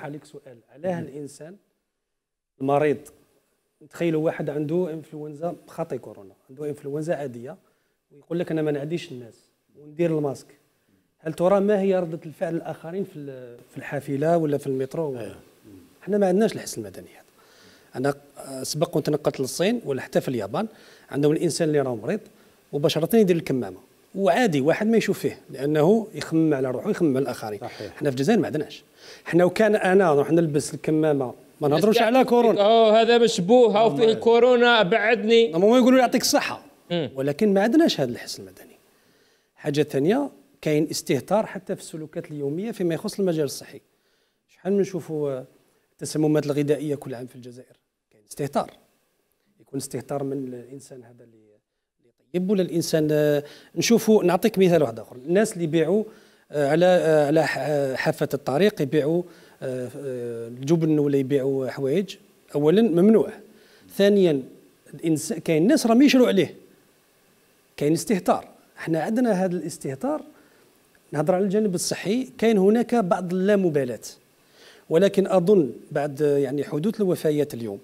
نطرح عليك سؤال علاه الانسان المريض تخيلوا واحد عنده انفلونزا خاطي كورونا عنده انفلونزا عاديه ويقول لك انا ما نعديش الناس وندير الماسك هل ترى ما هي ردة الفعل الاخرين في في الحافله ولا في المترو ولا؟ أيه. احنا ما عندناش الحس المدني هذا انا سبق كنت نقلت للصين ولا حتى في اليابان عندهم الانسان اللي راه مريض مباشره يدير الكمامه وعادي واحد ما يشوف فيه لانه يخمم على روحه يخمم على الاخرين حنا في الجزائر ما عندناش حنا وكان انا نروح نلبس الكمامه ما نهضروش على كورونا او هذا مشبوه او فيه الكورونا بعدني هما يقولوا يعطيك الصحه ولكن ما عندناش هذا الحس المدني حاجه ثانيه كاين استهتار حتى في السلوكات اليوميه فيما يخص المجال الصحي شحال نشوفوا التسممات الغذائيه كل عام في الجزائر كاين استهتار يكون استهتار من الانسان هذا اللي يجب للانسان الانسان آه، نشوفوا نعطيك مثال واحد اخر الناس اللي يبيعوا آه، على آه، على حافه الطريق يبيعوا الجبن ولا يبيعوا حوايج اولا ممنوع ثانيا الانسان كاين الناس راهم يشروا عليه كاين استهتار احنا عندنا هذا الاستهتار نهضر على الجانب الصحي كاين هناك بعض اللامبالاه ولكن اظن بعد يعني حدوث الوفيات اليوم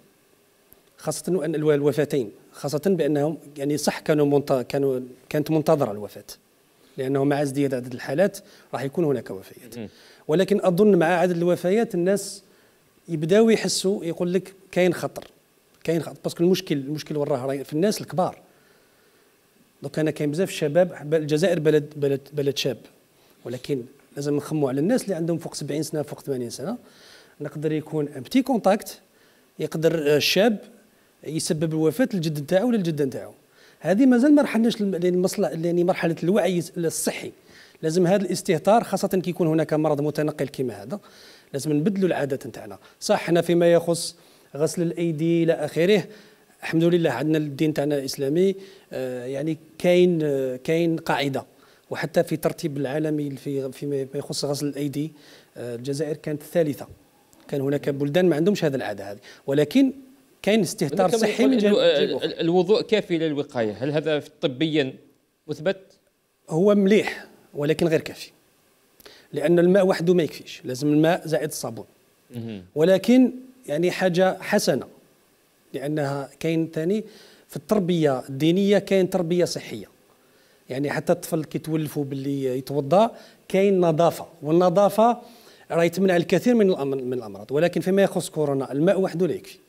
خاصه ان الوفاتين خاصة بأنهم يعني صح كانوا منت... كانوا كانت منتظرة الوفاة لأنه مع ازدياد عدد الحالات راح يكون هناك وفيات ولكن أظن مع عدد الوفيات الناس يبداو يحسوا يقول لك كاين خطر كاين خطر باسكو المشكل المشكل وراه في الناس الكبار دوك انا كاين بزاف الشباب الجزائر بلد بلد بلد شاب ولكن لازم نخموا على الناس اللي عندهم فوق 70 سنه فوق 80 سنه نقدر يكون ان بتي كونتاكت يقدر آه، الشاب يسبب الوفاه للجد نتاعو ولا الجده نتاعو هذه مازال ما رحلناش للمصلحه يعني مرحله الوعي الصحي لازم هذا الاستهتار خاصه كي يكون هناك مرض متنقل كما هذا لازم نبدلوا العادات نتاعنا صح حنا فيما يخص غسل الايدي الى اخره الحمد لله عندنا الدين تاعنا الاسلامي آه، يعني كاين كاين قاعده وحتى في ترتيب العالمي في فيما يخص غسل الايدي آه، الجزائر كانت الثالثه كان هناك بلدان ما عندهمش هذا العاده هذه ولكن كاين استهتار صحي من جانب الوضوء كافي للوقايه هل هذا طبيا مثبت هو مليح ولكن غير كافي لان الماء وحده ما يكفيش لازم الماء زائد الصابون ولكن يعني حاجه حسنه لانها كاين ثاني في التربيه الدينيه كاين تربيه صحيه يعني حتى الطفل كيتولفوا باللي يتوضا كاين نظافه والنظافه راه يتمنع الكثير من من الامراض ولكن فيما يخص كورونا الماء وحده لا يكفي